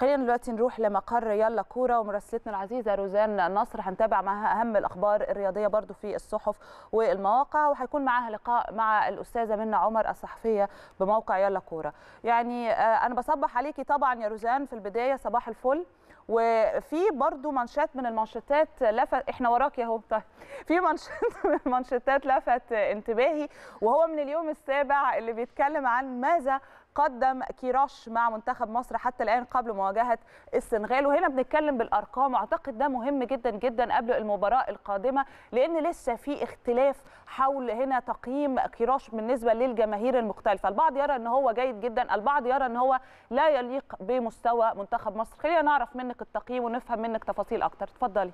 خلينا دلوقتي نروح لمقر يلا كوره ومراسلتنا العزيزه روزان نصر هنتابع معها اهم الاخبار الرياضيه برضو في الصحف والمواقع وهيكون معاها لقاء مع الاستاذه منى عمر الصحفيه بموقع يلا كوره يعني آه، انا بصبح عليكي طبعا يا روزان في البدايه صباح الفل وفي برضو منشات من المنشطات لفت احنا وراك اهو طيب في منشط من المنشطات لفت انتباهي وهو من اليوم السابع اللي بيتكلم عن ماذا قدم كيراش مع منتخب مصر حتى الان قبل مواجهه السنغال وهنا بنتكلم بالارقام اعتقد ده مهم جدا جدا قبل المباراه القادمه لان لسه في اختلاف حول هنا تقييم كيراش بالنسبه للجماهير المختلفه البعض يرى ان هو جيد جدا البعض يرى ان هو لا يليق بمستوى منتخب مصر خلينا نعرف منك التقييم ونفهم منك تفاصيل اكتر اتفضلي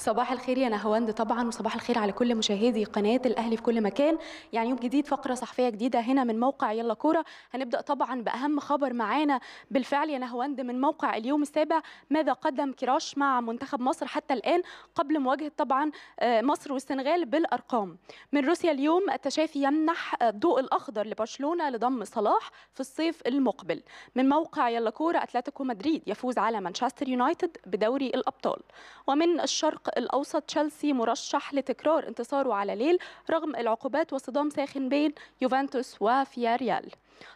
صباح الخير يا نهواند طبعا وصباح الخير على كل مشاهدي قناه الاهلي في كل مكان يعني يوم جديد فقره صحفيه جديده هنا من موقع يلا كوره هنبدا طبعا باهم خبر معانا بالفعل يا نهواند من موقع اليوم السابع ماذا قدم كراش مع منتخب مصر حتى الان قبل مواجهه طبعا آه، مصر والسنغال بالارقام من روسيا اليوم التشافي يمنح الضوء الاخضر لبرشلونه لضم صلاح في الصيف المقبل من موقع يلا كوره اتلتيكو مدريد يفوز على مانشستر يونايتد بدوري الابطال ومن الشرق الأوسط تشيلسي مرشح لتكرار انتصاره على ليل رغم العقوبات وصدام ساخن بين يوفنتوس وفياريال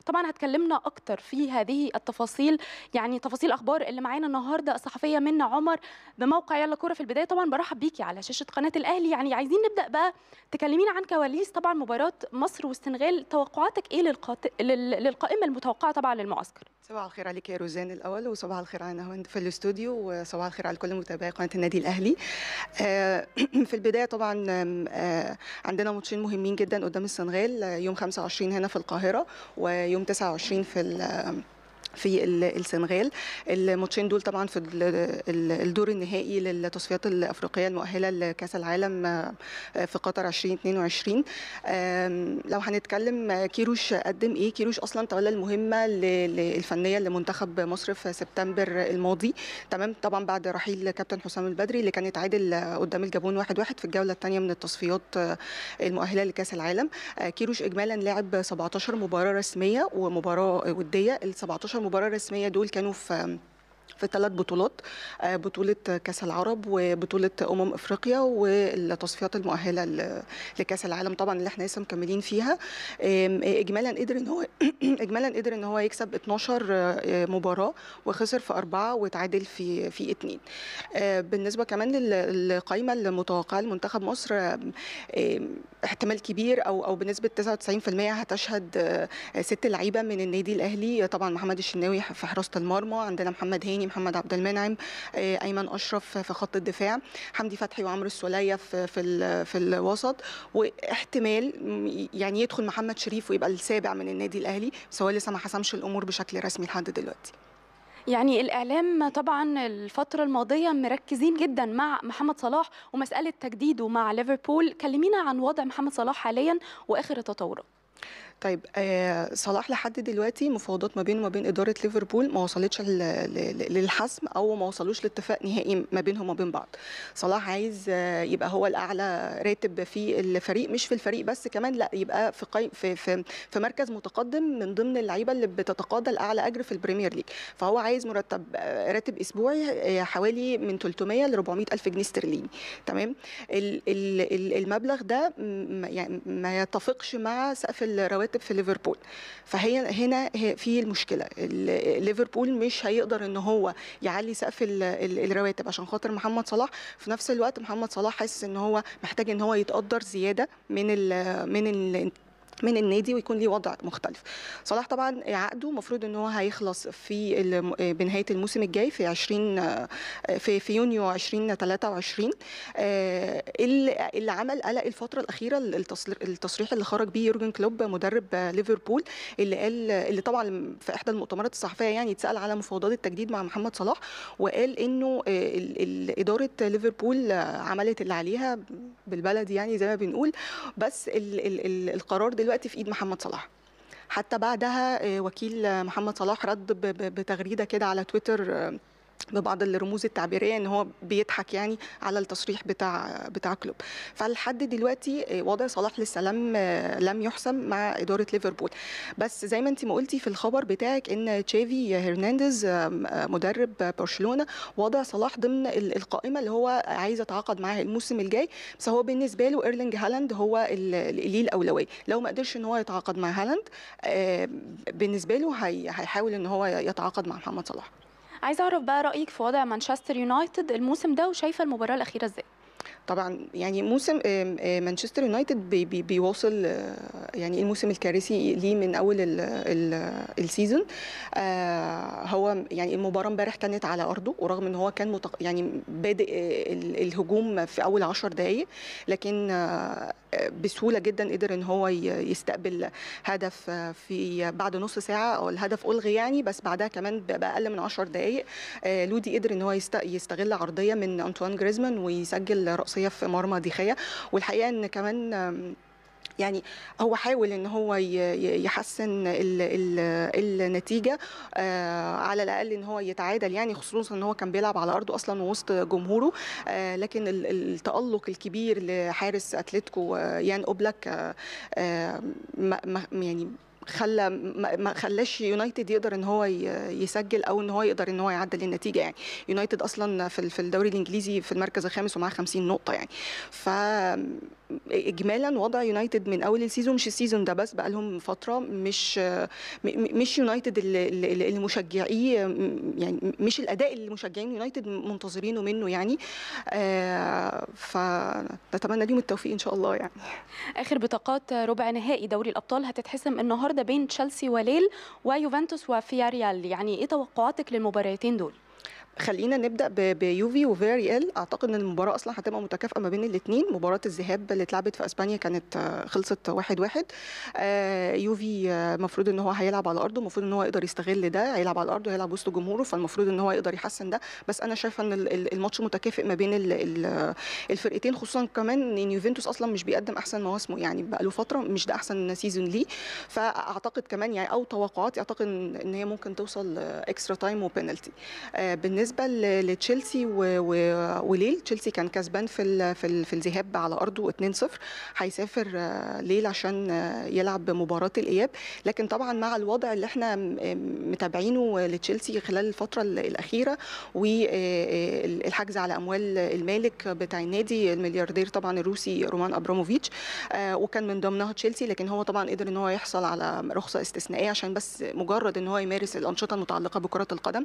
طبعا هتكلمنا اكتر في هذه التفاصيل يعني تفاصيل اخبار اللي معانا النهارده الصحفيه منى عمر بموقع يلا كوره في البدايه طبعا برحب بيكي على شاشه قناه الاهلي يعني عايزين نبدا بقى تكلمينا عن كواليس طبعا مباراه مصر والسنغال توقعاتك ايه للقات... لل... للقائمه المتوقعه طبعا للمعسكر صباح الخير عليك يا روزان الاول وصباح الخير على هند في الاستوديو وصباح الخير على كل متابعي قناه النادي الاهلي آه، في البدايه طبعا آه، عندنا ماتشين مهمين جدا قدام السنغال آه، يوم 25 هنا في القاهره و يوم 29 في في السنغال الماتشين دول طبعا في الدور النهائي للتصفيات الافريقيه المؤهله لكاس العالم آه، في قطر 2022 لو هنتكلم آه، كيروش قدم ايه كيروش اصلا تولى المهمه الفنيه لمنتخب مصر في سبتمبر الماضي تمام طبعا بعد رحيل كابتن حسام البدري اللي كان اتعادل قدام الجابون 1-1 في الجوله الثانيه من التصفيات آه، المؤهله لكاس العالم كيروش اجمالا لعب 17 مباراه رسميه ومباراه وديه ال 17 مباراه رسميه دول كانوا في في ثلاث بطولات آه، بطولة كأس العرب وبطولة أمم أفريقيا والتصفيات المؤهلة لكأس العالم طبعا اللي احنا لسه مكملين فيها آه، إجمالا قدر إن هو إجمالا قدر إن هو يكسب 12 آه، مباراة وخسر في أربعة وتعادل في في اثنين بالنسبة كمان للقائمة المتوقعة لمنتخب مصر احتمال كبير او او بنسبه 99% هتشهد آه، ست لعيبه من النادي الاهلي طبعا محمد الشناوي في حراسه المرمى عندنا محمد هاني محمد عبد المنعم آه، ايمن اشرف في خط الدفاع حمدي فتحي وعمرو السوليه في في في الوسط واحتمال يعني يدخل محمد شريف ويبقى السابع من النادي الاهلي بس هو لسه ما حسمش الامور بشكل رسمي لحد دلوقتي يعني الإعلام طبعا الفترة الماضية مركزين جدا مع محمد صلاح ومسألة تجديده مع ليفربول كلمينا عن وضع محمد صلاح حاليا وآخر التطورات طيب آه، صلاح لحد دلوقتي مفاوضات ما بينه وما بين اداره ليفربول ما وصلتش للحسم او ما وصلوش لاتفاق نهائي ما بينهم وما بين بعض صلاح عايز آه، يبقى هو الاعلى راتب في الفريق مش في الفريق بس كمان لا يبقى في قي... في, في في مركز متقدم من ضمن اللعيبه اللي بتتقاضى الاعلى اجر في البريمير ليج فهو عايز مرتب آه، راتب اسبوعي حوالي من 300 ل 400 الف جنيه استرليني تمام المبلغ ده يعني ما يتفقش مع سقف الرواتب مرتب في ليفربول فهي هنا في المشكله ليفربول مش هيقدر ان هو يعلي سقف الرواتب عشان خاطر محمد صلاح في نفس الوقت محمد صلاح حاسس ان هو محتاج ان هو يتقدر زياده من ال من من النادي ويكون ليه وضع مختلف صلاح طبعا عقده المفروض ان هو هيخلص في آه، بنهايه الموسم الجاي في 20 آه، في, في يونيو 2023 آه، اللي عمل قلق الفتره الاخيره التصريح اللي خرج بيه يورجن كلوب مدرب ليفربول اللي قال اللي طبعا في احدى المؤتمرات الصحفيه يعني اتسال على مفاوضات التجديد مع محمد صلاح وقال انه اداره ليفربول عملت اللي عليها بالبلد يعني زي ما بنقول بس القرار دلوقتي دلوقتي في ايد محمد صلاح حتى بعدها آه، وكيل محمد صلاح رد بتغريده كده على تويتر آه، ببعض الرموز التعبيريه ان هو بيضحك يعني على التصريح بتاع بتاع كلوب فلحد دلوقتي آه، وضع صلاح للسلام آه، لم يحسم مع اداره ليفربول بس زي ما انت ما قلتي في الخبر بتاعك ان تشافي هرنانديز آه، مدرب برشلونه وضع صلاح ضمن القائمه اللي هو عايز يتعاقد معاها الموسم الجاي بس هو بالنسبه له ايرلينج هالاند هو ليه الاولويه لو ما قدرش ان هو يتعاقد مع هالاند بالنسبه له هيحاول ان هو يتعاقد مع محمد صلاح عايز اعرف بقى رايك في وضع مانشستر يونايتد الموسم ده وشايفه المباراه الاخيره ازاي طبعا يعني موسم مانشستر يونايتد بيواصل آه، يعني الموسم الكارثي ليه من اول السيزون آه، هو يعني المباراه امبارح كانت على ارضه ورغم ان هو كان متق... يعني بادئ آه، الهجوم في اول 10 دقائق لكن آه، آه، بسهوله جدا قدر ان هو يستقبل هدف في بعد نص ساعه او الهدف الغي يعني بس بعدها كمان باقل من 10 دقائق لودي قدر ان هو يستغل عرضيه من انطوان جريزمان ويسجل راسيه في مرمى ديخيا والحقيقه ان كمان يعني هو حاول ان هو يحسن الـ الـ النتيجه آه، على الاقل ان هو يتعادل يعني خصوصا ان هو كان بيلعب على ارضه اصلا وسط جمهوره آه، لكن التالق الكبير لحارس اتلتيكو آه، يان اوبلاك يعني خلى ما خلاش يونايتد يقدر ان هو يسجل او ان هو يقدر ان هو يعدل النتيجه يعني يونايتد اصلا في في الدوري الانجليزي في المركز الخامس ومعاه 50 نقطه يعني ف اجمالا وضع يونايتد من اول السيزون مش السيزون ده بس بقى لهم فتره مش مش يونايتد اللي مشجعيه يعني مش الاداء اللي مشجعين يونايتد منتظرينه منه يعني آه، فنتمنى ليهم التوفيق ان شاء الله يعني اخر بطاقات ربع نهائي دوري الابطال هتتحسم النهارده النهارده بين تشيلسي وليل ويوفنتوس وفياريال يعني ايه توقعاتك للمباراتين دول خلينا نبدا بيوفي وفيري ال اعتقد ان المباراه اصلا هتبقى متكافئه ما بين الاثنين مباراه الذهاب اللي اتلعبت في اسبانيا كانت آه، خلصت واحد واحد يوفي آه، المفروض آه، ان هو هيلعب على ارضه المفروض ان هو يقدر يستغل ده هيلعب على ارضه هيلعب وسط جمهوره فالمفروض ان هو يقدر يحسن ده بس انا شايفه ان الماتش متكافئ ما بين الفرقتين خصوصا كمان ان يوفنتوس اصلا مش بيقدم احسن مواسمه يعني بقى له فتره مش ده احسن سيزون ليه فاعتقد كمان يعني او توقعاتي اعتقد ان هي ممكن توصل اكسترا تايم وبينالتي بالنسبه بالنسبه لتشيلسي وليل تشيلسي كان كسبان في في, في الذهاب على ارضه 2-0 هيسافر آه، ليل عشان آه، يلعب مباراه الاياب لكن طبعا مع الوضع اللي احنا متابعينه لتشيلسي خلال الفتره الاخيره والحجز آه، على اموال المالك بتاع النادي الملياردير طبعا الروسي رومان ابراموفيتش وكان من ضمنها تشيلسي لكن هو طبعا قدر ان هو يحصل على رخصه استثنائيه عشان بس مجرد ان هو يمارس الانشطه المتعلقه بكره القدم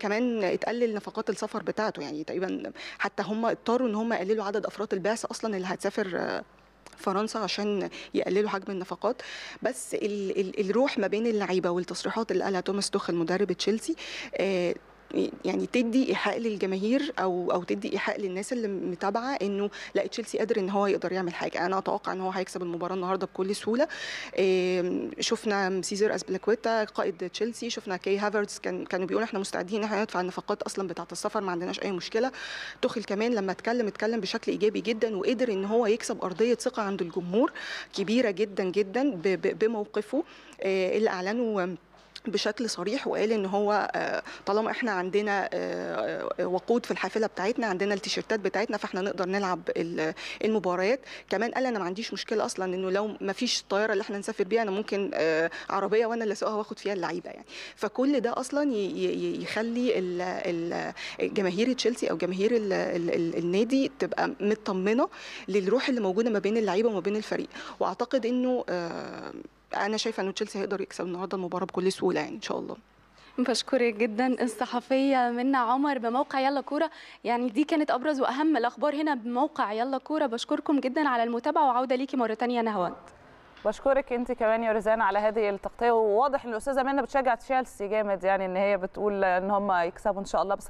كمان اتقلل تقلل نفقات السفر بتاعته يعني تقريبا حتى هم اضطروا ان هم يقللوا عدد افراد البعثه اصلا اللي هتسافر آه، فرنسا عشان يقللوا حجم النفقات بس الروح ما بين اللعيبه والتصريحات اللي قالها توماس توخ المدرب تشيلسي آه يعني تدي ايحاء للجماهير او او تدي ايحاء للناس اللي متابعه انه لا تشيلسي قادر ان هو يقدر يعمل حاجه انا اتوقع ان هو هيكسب المباراه النهارده بكل سهوله شفنا سيزر اسبلاكويتا قائد تشيلسي شفنا كي هافرز كان كانوا بيقولوا احنا مستعدين ان احنا ندفع النفقات اصلا بتاعه السفر ما عندناش اي مشكله توخل كمان لما اتكلم اتكلم بشكل ايجابي جدا وقدر ان هو يكسب ارضيه ثقه عند الجمهور كبيره جدا جدا بموقفه آه، اللي اعلنه بشكل صريح وقال ان هو آه، طالما احنا عندنا آه، آه، وقود في الحافله بتاعتنا عندنا التيشيرتات بتاعتنا فاحنا نقدر نلعب المباريات كمان قال انا ما عنديش مشكله اصلا انه لو ما فيش الطياره اللي احنا نسافر بيها انا ممكن عربيه وانا اللي اسوقها واخد فيها اللعيبه يعني فكل ده اصلا يخلي جماهير تشيلسي او جماهير النادي تبقى مطمنه للروح اللي موجوده ما بين اللعيبه وما بين الفريق واعتقد انه انا شايفه ان تشيلسي هيقدر يكسب النهارده المباراه بكل سهوله يعني ان شاء الله بشكرك جدا الصحفيه منى عمر بموقع يلا كوره يعني دي كانت ابرز واهم الاخبار هنا بموقع يلا كوره بشكركم جدا على المتابعه وعوده ليكي مره ثانيه نهوان بشكرك انت كمان يا رزان على هذه التغطيه وواضح ان الاستاذه منى بتشجع تشيلسي جامد يعني ان هي بتقول ان هم يكسبوا ان شاء الله بس